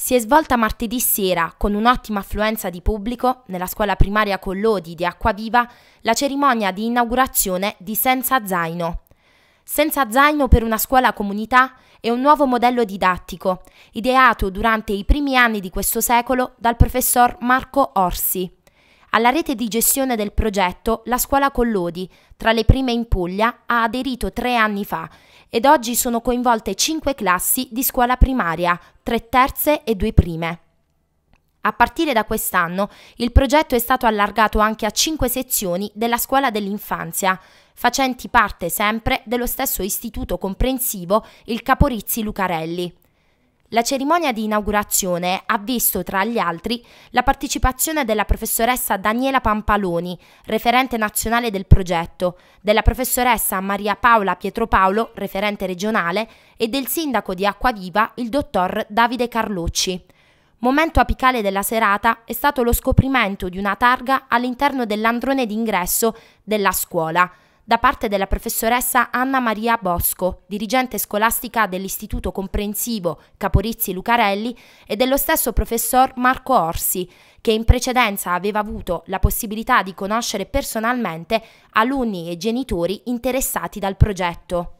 si è svolta martedì sera con un'ottima affluenza di pubblico nella scuola primaria Collodi di Acquaviva la cerimonia di inaugurazione di Senza Zaino. Senza Zaino per una scuola comunità è un nuovo modello didattico ideato durante i primi anni di questo secolo dal professor Marco Orsi. Alla rete di gestione del progetto la scuola Collodi, tra le prime in Puglia, ha aderito tre anni fa ed oggi sono coinvolte cinque classi di scuola primaria, tre terze e due prime. A partire da quest'anno il progetto è stato allargato anche a cinque sezioni della scuola dell'infanzia, facenti parte sempre dello stesso istituto comprensivo, il Caporizzi Lucarelli. La cerimonia di inaugurazione ha visto, tra gli altri, la partecipazione della professoressa Daniela Pampaloni, referente nazionale del progetto, della professoressa Maria Paola Pietropaolo, referente regionale, e del sindaco di Acquaviva, il dottor Davide Carlocci. Momento apicale della serata è stato lo scoprimento di una targa all'interno dell'androne d'ingresso della scuola, da parte della professoressa Anna Maria Bosco, dirigente scolastica dell'Istituto Comprensivo Caporizzi Lucarelli e dello stesso professor Marco Orsi, che in precedenza aveva avuto la possibilità di conoscere personalmente alunni e genitori interessati dal progetto.